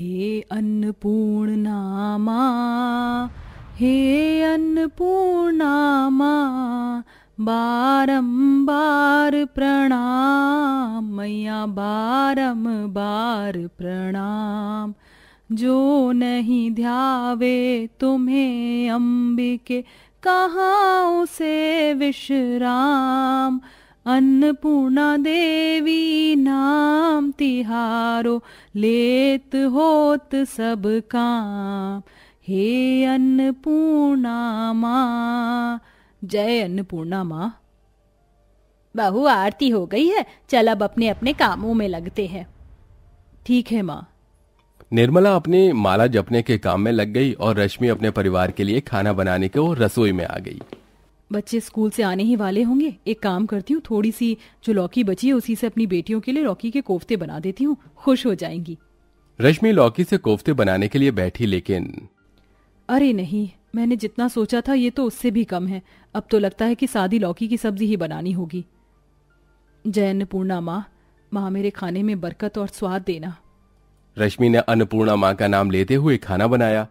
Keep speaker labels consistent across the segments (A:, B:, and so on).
A: हे अन्नपूर्णामा हे अन्नपूर्णामा बारम्बार प्रणाम मैया बारम बार प्रणाम जो नहीं ध्यावे तुम्हें अम्बिके कहाँ उसे विश्राम अन्नपूर्णा देवी नाम तिहारो लेत होत सब काम हे अन्नपूर्णा माँ जय अन्नपूर्णा माँ बहु आरती हो गई है चल अब अपने अपने कामों में लगते हैं ठीक है माँ
B: निर्मला अपने माला जपने के काम में लग गई और रश्मि अपने परिवार के लिए खाना बनाने को रसोई में आ गई
A: बच्चे स्कूल से आने ही वाले होंगे एक काम करती हूँ थोड़ी सी जो लौकी बची है उसी से अपनी बेटियों के लिए लौकी के कोफ्ते बना देती हूँ खुश हो जाएंगी
B: रश्मि लौकी से कोफ्ते बनाने के लिए बैठी लेकिन
A: अरे नहीं मैंने जितना सोचा था ये तो उससे भी कम है अब तो लगता है कि सादी लौकी की सब्जी ही बनानी होगी जय अन्नपूर्णा माँ माँ मेरे खाने में बरकत और स्वाद देना
B: रश्मि ने अन्नपूर्णा माँ का नाम लेते हुए खाना बनाया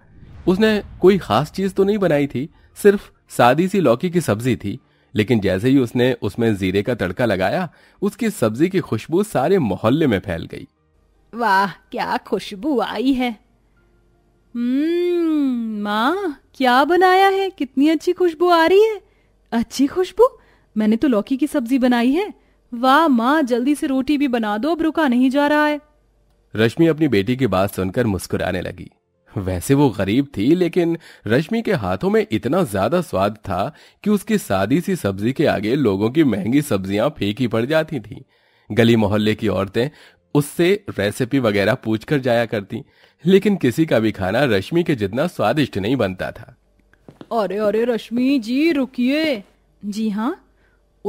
B: उसने कोई खास चीज तो नहीं बनाई थी सिर्फ सादी सी लौकी की सब्जी थी लेकिन जैसे ही उसने उसमें जीरे का तड़का लगाया उसकी सब्जी की खुशबू सारे मोहल्ले में फैल गई
A: वाह क्या खुशबू आई है हम्म, माँ क्या बनाया है कितनी अच्छी खुशबू आ रही है अच्छी खुशबू मैंने तो लौकी की सब्जी बनाई है वाह माँ जल्दी से रोटी भी बना दो अब रुका नहीं जा रहा है
B: रश्मि अपनी बेटी की बात सुनकर मुस्कुराने लगी वैसे वो गरीब थी लेकिन रश्मि के हाथों में इतना ज्यादा स्वाद था कि उसकी सादी सी सब्जी के आगे लोगों की महंगी सब्जियां फेंकी पड़ जाती थी गली मोहल्ले की औरतें उससे रेसिपी वगैरह पूछ कर जाया करती लेकिन किसी का भी खाना रश्मि के जितना स्वादिष्ट नहीं बनता था
A: अरे अरे रश्मि जी रुकिए जी हाँ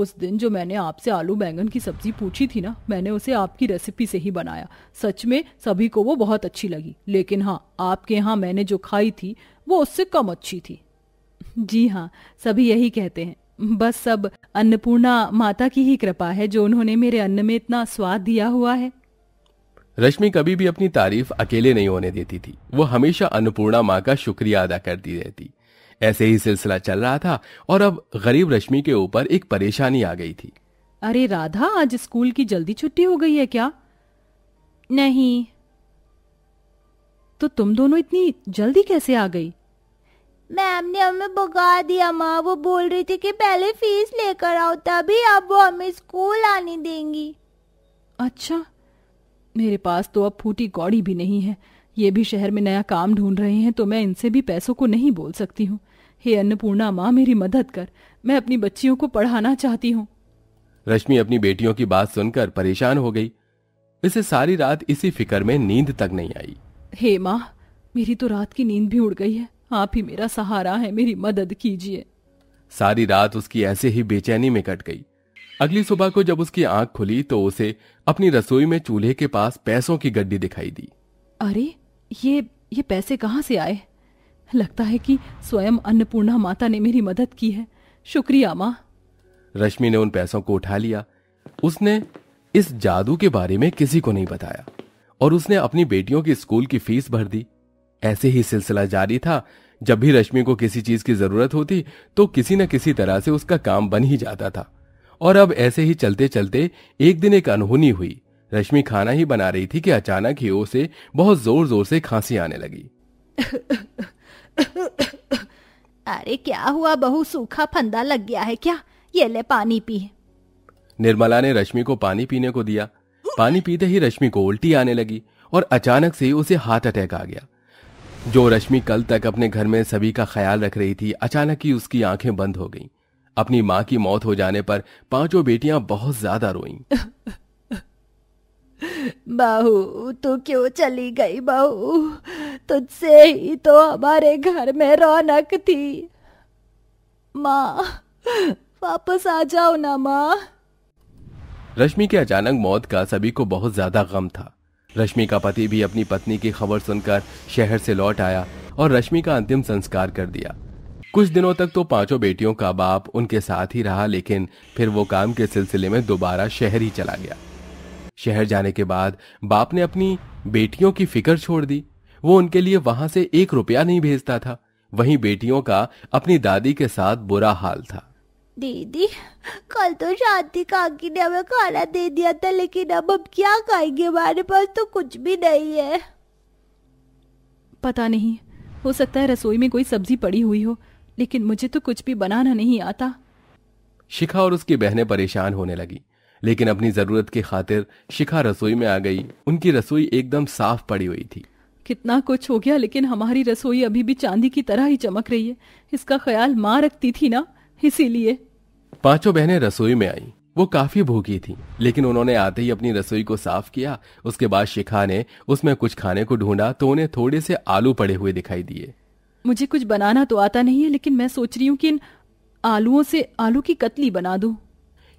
A: उस दिन जो मैंने आपसे आलू बैंगन की सब्जी पूछी थी ना मैंने उसे आपकी रेसिपी से ही बनाया सच में सभी को वो बहुत अच्छी लगी लेकिन हाँ आपके यहाँ मैंने जो खाई थी वो उससे कम अच्छी थी जी हाँ सभी यही कहते हैं बस सब अन्नपूर्णा माता की ही कृपा है जो उन्होंने मेरे अन्न में इतना स्वाद दिया हुआ है
B: रश्मि कभी भी अपनी तारीफ अकेले नहीं होने देती थी वो हमेशा अन्नपूर्णा माँ का शुक्रिया अदा करती रहती ऐसे ही सिलसिला चल रहा था और अब गरीब रश्मि के ऊपर एक परेशानी आ गई थी
A: अरे राधा आज स्कूल की जल्दी छुट्टी हो गई है क्या नहीं तो तुम दोनों इतनी जल्दी कैसे आ गई मैम ने हमें भगा दिया माँ वो बोल रही थी कि पहले फीस लेकर आओ तभी अब वो हमें स्कूल आने देंगी अच्छा मेरे पास तो अब फूटी कौड़ी भी नहीं है ये भी शहर में नया काम ढूंढ रहे हैं तो मैं इनसे भी पैसों को नहीं बोल सकती हूँ हे अन्नपूर्णा माँ मेरी मदद कर मैं अपनी बच्चियों को पढ़ाना चाहती हूँ
B: रश्मि अपनी बेटियों की बात सुनकर परेशान हो गई इसे सारी रात इसी फिक्र में नींद तक नहीं आई
A: हे माँ मेरी तो रात की नींद भी उड़ गई है आप ही मेरा सहारा है मेरी मदद कीजिए
B: सारी रात उसकी ऐसे ही बेचैनी में कट गई अगली सुबह को जब उसकी आंख खुली तो उसे अपनी रसोई में चूल्हे के पास पैसों की गड्डी दिखाई दी
A: अरे ये ये पैसे कहाँ से आए लगता है कि स्वयं अन्नपूर्णा माता ने मेरी मदद की है शुक्रिया माँ
B: रश्मि ने उन पैसों को उठा लिया उसने इस जादू के बारे में किसी को नहीं बताया और उसने अपनी बेटियों की स्कूल की फीस भर दी ऐसे ही सिलसिला जारी था जब भी रश्मि को किसी चीज की जरूरत होती तो किसी न किसी तरह से उसका काम बन ही जाता था और अब ऐसे ही चलते चलते एक दिन एक अनहोनी हुई रश्मि खाना ही बना रही थी कि अचानक ही उसे बहुत जोर जोर से खांसी आने लगी
A: अरे क्या हुआ बहु सूखा फंदा लग गया है क्या ये ले पानी पी
B: निर्मला ने रश्मि को पानी पीने को दिया पानी पीते ही रश्मि को उल्टी आने लगी और अचानक से उसे हार्ट अटैक आ गया जो रश्मि कल तक अपने घर में सभी का ख्याल रख रही थी अचानक ही उसकी आंखें बंद हो गईं। अपनी माँ की मौत हो जाने पर पांचों बेटियां बहुत ज्यादा रोईं।
A: बहू तू क्यों चली गई बहू तुझसे ही तो हमारे घर में रौनक थी माँ वापस आ जाओ ना माँ
B: रश्मि के अचानक मौत का सभी को बहुत ज्यादा गम था रश्मि का पति भी अपनी पत्नी की खबर सुनकर शहर से लौट आया और रश्मि का अंतिम संस्कार कर दिया कुछ दिनों तक तो पांचों बेटियों का बाप उनके साथ ही रहा लेकिन फिर वो काम के सिलसिले में दोबारा शहर ही चला गया शहर जाने के बाद बाप ने अपनी बेटियों की फिक्र छोड़ दी वो उनके लिए वहां से एक रुपया नहीं भेजता था वहीं बेटियों का अपनी दादी के साथ बुरा हाल था
A: दीदी कल तो शांति काकी ने हमें खाना दे दिया था लेकिन अब अब क्या खाएंगे हमारे पास तो कुछ भी नहीं है पता नहीं हो सकता है रसोई में कोई सब्जी पड़ी हुई हो लेकिन मुझे तो कुछ भी बनाना नहीं आता
B: शिखा और उसकी बहनें परेशान होने लगी लेकिन अपनी जरूरत की खातिर शिखा रसोई में आ गई उनकी रसोई एकदम साफ पड़ी हुई थी
A: कितना कुछ हो गया लेकिन हमारी रसोई अभी भी चांदी की तरह ही चमक रही है इसका ख्याल माँ रखती थी ना इसीलिए
B: पांचों बहनें रसोई में आई वो काफी भूखी थी लेकिन उन्होंने आते ही अपनी रसोई को साफ किया उसके बाद शिखा ने उसमें कुछ खाने को ढूंढा तो उन्हें थोड़े से आलू पड़े हुए दिखाई दिए
A: मुझे कुछ बनाना तो आता नहीं है लेकिन मैं सोच रही हूँ कि इन आलुओं से आलू की कतली बना दूं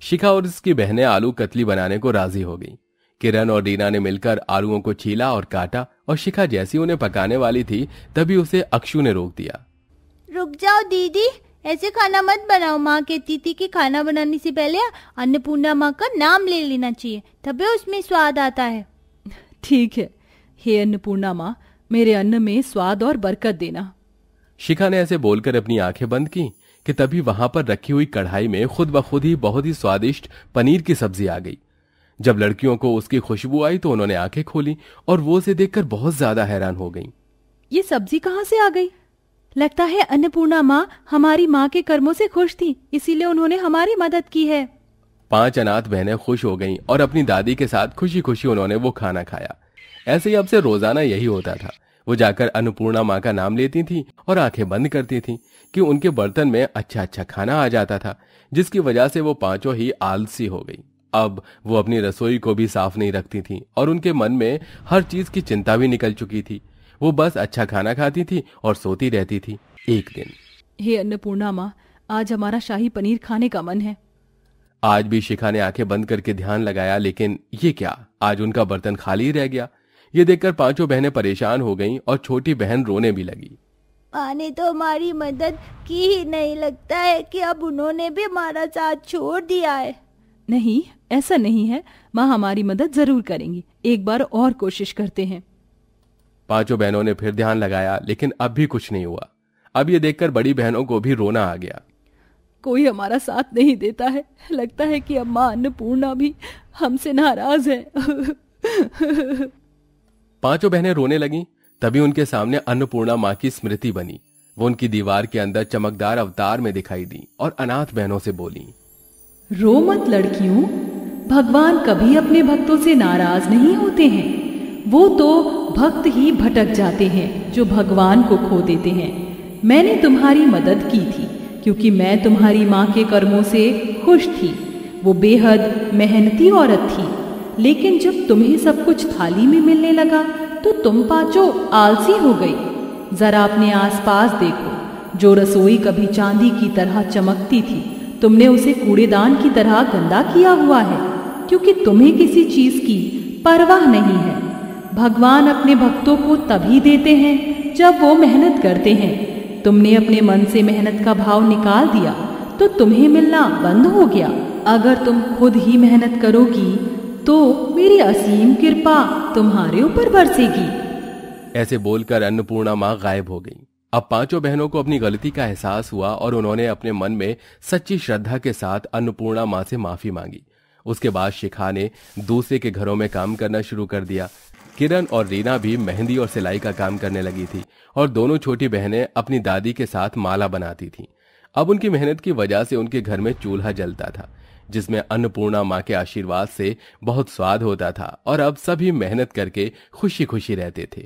B: शिखा और उसकी बहनें आलू कतली बनाने को राजी हो गई किरण और रीना ने मिलकर आलुओं को छीला और काटा और शिखा जैसी उन्हें पकाने वाली थी तभी उसे अक्षु ने रोक दिया
A: रुक जाओ दीदी ऐसे खाना मत बनाओ माँ कहती थी कि खाना बनाने से पहले अन्नपूर्णा माँ का नाम ले लेना चाहिए तभी उसमें स्वाद आता है ठीक है हे अन्नपूर्णा माँ मेरे अन्न में स्वाद और बरकत देना
B: शिखा ने ऐसे बोलकर अपनी आंखें बंद की कि तभी वहां पर रखी हुई कढ़ाई में खुद ब खुद ही बहुत ही स्वादिष्ट पनीर की सब्जी आ गई जब लड़कियों को उसकी खुशबू आई तो उन्होंने आंखें खोली और वो उसे देखकर बहुत ज्यादा हैरान हो गई
A: ये सब्जी कहाँ से आ गई लगता है अन्नपूर्णा माँ हमारी माँ के कर्मों से खुश थी इसीलिए उन्होंने हमारी मदद की है
B: पांच अनाथ बहनें खुश हो गईं और अपनी दादी के साथ खुशी खुशी उन्होंने वो खाना खाया ऐसे ही अब से रोजाना यही होता था वो जाकर अन्नपूर्णा माँ का नाम लेती थी और आंखें बंद करती थी कि उनके बर्तन में अच्छा अच्छा खाना आ जाता था जिसकी वजह से वो पांचों ही आलसी हो गई अब वो अपनी रसोई को भी साफ नहीं रखती थी और उनके मन में हर चीज की चिंता भी निकल चुकी थी वो बस अच्छा खाना खाती थी और सोती रहती थी एक दिन
A: हे अन्नपूर्णा माँ आज हमारा शाही पनीर खाने का मन है
B: आज भी शिखा ने आंखें बंद करके ध्यान लगाया लेकिन ये क्या आज उनका बर्तन खाली रह गया ये देखकर पांचों बहनें परेशान हो गईं और छोटी बहन रोने भी लगी
A: माँ ने तो हमारी मदद की ही नहीं लगता है कि अब उन्होंने भी हमारा साथ छोड़ दिया है नहीं ऐसा नहीं है माँ हमारी मदद जरूर करेंगी एक बार और कोशिश करते हैं
B: पांचों बहनों ने फिर ध्यान लगाया लेकिन अब भी कुछ नहीं हुआ अब ये देखकर बड़ी बहनों को भी रोना आ गया
A: कोई हमारा साथ नहीं देता है लगता है कि अब माँ अन्नपूर्णा भी हमसे नाराज है
B: पांचों बहनें रोने लगी तभी उनके सामने अन्नपूर्णा माँ की स्मृति बनी वो उनकी दीवार के अंदर चमकदार अवतार में दिखाई दी और अनाथ बहनों से बोली
A: रो मत लड़कियों भगवान कभी अपने भक्तों से नाराज नहीं होते हैं वो तो भक्त ही भटक जाते हैं जो भगवान को खो देते हैं मैंने तुम्हारी मदद की थी क्योंकि मैं तुम्हारी माँ के कर्मों से खुश थी वो बेहद मेहनती औरत थी लेकिन जब तुम्हें सब कुछ थाली में मिलने लगा तो तुम पाचो आलसी हो गई जरा अपने आसपास देखो जो रसोई कभी चांदी की तरह चमकती थी तुमने उसे कूड़ेदान की तरह गंदा किया हुआ है क्योंकि तुम्हें किसी चीज की परवाह नहीं है भगवान अपने भक्तों को तभी देते हैं जब वो मेहनत करते हैं तुमने अपने मन से मेहनत का भाव निकाल दिया तो तुम्हें मिलना बंद हो गया अगर तुम खुद ही मेहनत करोगी तो मेरी असीम कृपा तुम्हारे ऊपर बरसेगी
B: ऐसे बोलकर अन्नपूर्णा माँ गायब हो गई अब पांचों बहनों को अपनी गलती का एहसास हुआ और उन्होंने अपने मन में सच्ची श्रद्धा के साथ अन्नपूर्णा माँ से माफी मांगी उसके बाद शिखा ने दूसरे के घरों में काम करना शुरू कर दिया किरण और रीना भी मेहंदी और सिलाई का काम करने लगी थी और दोनों छोटी बहनें अपनी दादी के साथ माला बनाती थीं। अब उनकी मेहनत की वजह से उनके घर में चूल्हा जलता था जिसमें अन्नपूर्णा माँ के आशीर्वाद से बहुत स्वाद होता था और अब सभी मेहनत करके खुशी खुशी रहते थे